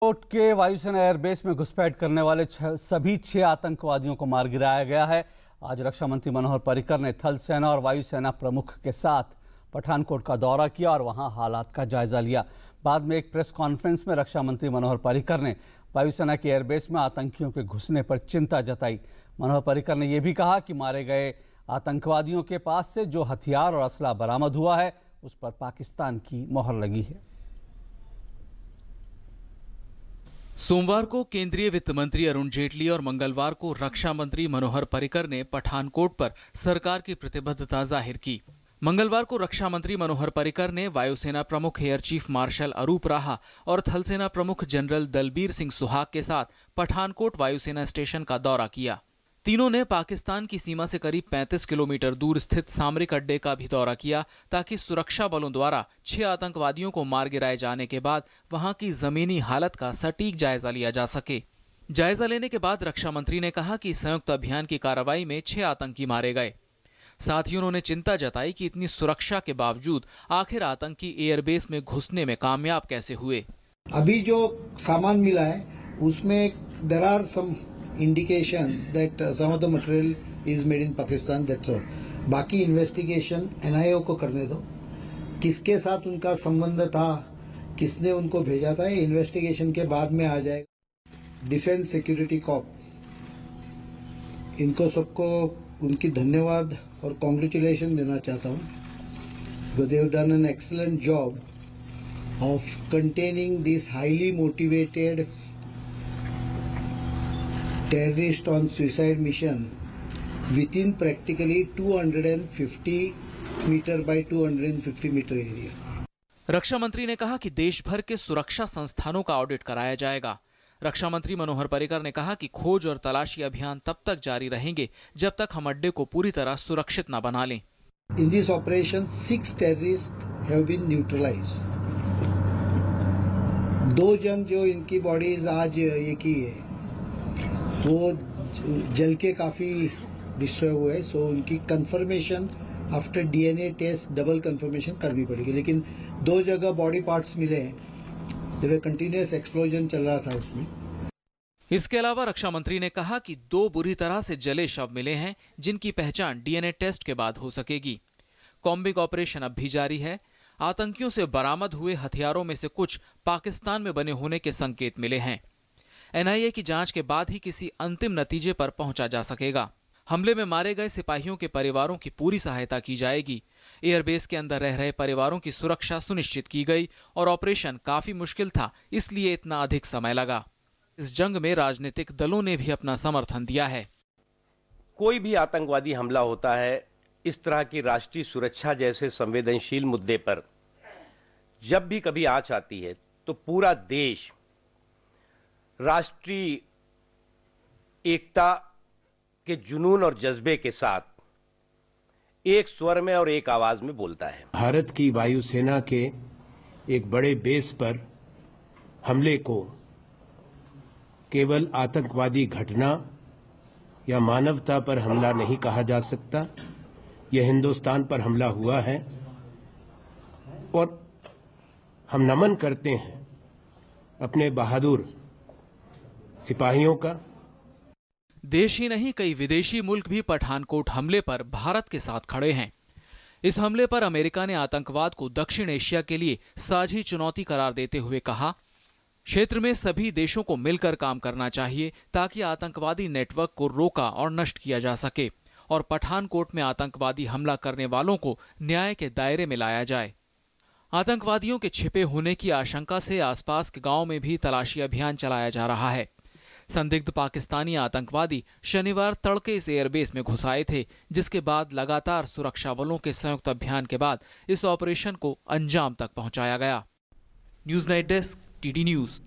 Coat के वायुसेना airbase में घुसपैठ करने वाले छ सभी छह आतंकवादियों को मार गिराया गया है आज रक्षा मंत्री मनोहर पर्रिकर ने थल सेना और वायुसेना प्रमुख के साथ पठानकोट का दौरा किया और वहां हालात का जायजा लिया बाद में एक प्रेस कॉन्फ्रेंस में रक्षा मंत्री मनोहर पर्रिकर ने वायुसेना के एयरबेस में आतंकियों के घुसने पर चिंता जताई मनोहर पर्रिकर ने यह भी कहा कि मारे गए आतंकवादियों के पास से जो हथियार और असला बरामद हुआ है उस पर पाकिस्तान की मोहर लगी है सोमवार को केंद्रीय वित्त मंत्री अरुण जेटली और मंगलवार को रक्षा मंत्री मनोहर पर्रिकर ने पठानकोट पर सरकार की प्रतिबद्धता जाहिर की मंगलवार को रक्षा मंत्री मनोहर पर्रिकर ने वायुसेना प्रमुख एयर चीफ मार्शल अरूप राहा और थलसेना प्रमुख जनरल दलबीर सिंह सुहाग के साथ पठानकोट वायुसेना स्टेशन का दौरा किया तीनों ने पाकिस्तान की सीमा से करीब 35 किलोमीटर दूर स्थित सामरिक अड्डे का भी दौरा किया ताकि सुरक्षा बलों द्वारा छह आतंकवादियों को मार गिराए जाने के बाद वहां की जमीनी हालत का सटीक जायजा लिया जा सके जायजा लेने के बाद रक्षा मंत्री ने कहा कि संयुक्त अभियान की कार्रवाई में छह आतंकी मारे गए साथ ही उन्होंने चिंता जताई कि इतनी सुरक्षा के बावजूद आखिर आतंकी एयरबेस में घुसने में कामयाब कैसे हुए अभी जो सामान मिला है उसमें दरार indications that uh, some of the material is made in Pakistan. That's all. बाकी इन्वेस्टिगेशन एनआईओ को करने दो किसके साथ उनका संबंध था किसने उनको भेजा था इन्वेस्टिगेशन के बाद में आ जाएगा डिफेंस सिक्योरिटी कॉप इनको सबको उनकी धन्यवाद और कॉन्ग्रेचुलेशन देना चाहता हूँ they have done an excellent job of containing this highly motivated terrorist on suicide mission within practically 250 metre by 250 metre area रक्षा मंत्री ने कहा कि देश भर के सुरक्षा संस्थानों का ऑडिट कराया जाएगा रक्षा मंत्री मनोहर परिकर ने कहा कि खोज और तलाशी अभियान तब तक जारी रहेंगे जब तक हम अड्डे को पूरी तरह सुरक्षित न बना लें in this operation six terrorist have been neutralise दो जन जो इनकी बॉडीज आज ये की है वो जल के काफ़ी डिस्ट्रॉय हुए हैं सो उनकी confirmation after DNA test double confirmation करनी पड़ेगी लेकिन दो जगह बॉडी पार्ट्स मिले हैं जब कंटिन्यूस एक्सप्लोजन चल रहा था उसमें इसके अलावा रक्षा मंत्री ने कहा कि दो बुरी तरह से जले शव मिले हैं जिनकी पहचान डीएनए टेस्ट के बाद हो सकेगी कॉम्बिक ऑपरेशन अब भी जारी है आतंकियों से बरामद हुए हथियारों में से कुछ पाकिस्तान में बने होने के संकेत मिले हैं एनआईए की जांच के बाद ही किसी अंतिम नतीजे पर पहुंचा जा सकेगा हमले में मारे गए सिपाहियों के परिवारों की पूरी सहायता की जाएगी एयरबेस के अंदर रह रहे परिवारों की सुरक्षा सुनिश्चित की गई और ऑपरेशन काफी मुश्किल था इसलिए इतना अधिक समय लगा इस जंग में राजनीतिक दलों ने भी अपना समर्थन दिया है कोई भी आतंकवादी हमला होता है इस तरह की राष्ट्रीय सुरक्षा जैसे संवेदनशील मुद्दे पर जब भी कभी आ आती है तो पूरा देश राष्ट्रीय एकता के जुनून और जज्बे के साथ एक स्वर में और एक आवाज में बोलता है भारत की वायुसेना के एक बड़े बेस पर हमले को केवल आतंकवादी घटना या मानवता पर हमला नहीं कहा जा सकता यह हिंदुस्तान पर हमला हुआ है और हम नमन करते हैं अपने बहादुर सिपाहियों का देश ही नहीं कई विदेशी मुल्क भी पठानकोट हमले पर भारत के साथ खड़े हैं इस हमले पर अमेरिका ने आतंकवाद को दक्षिण एशिया के लिए साझी चुनौती करार देते हुए कहा क्षेत्र में सभी देशों को मिलकर काम करना चाहिए ताकि आतंकवादी नेटवर्क को रोका और नष्ट किया जा सके और पठानकोट में आतंकवादी हमला करने वालों को न्याय के दायरे में लाया जाए आतंकवादियों के छिपे होने की आशंका से आसपास के गांव में भी तलाशी अभियान चलाया जा रहा है संदिग्ध पाकिस्तानी आतंकवादी शनिवार तड़के इस एयरबेस में घुस आए थे जिसके बाद लगातार सुरक्षा बलों के संयुक्त अभियान के बाद इस ऑपरेशन को अंजाम तक पहुंचाया गया news night desk TD news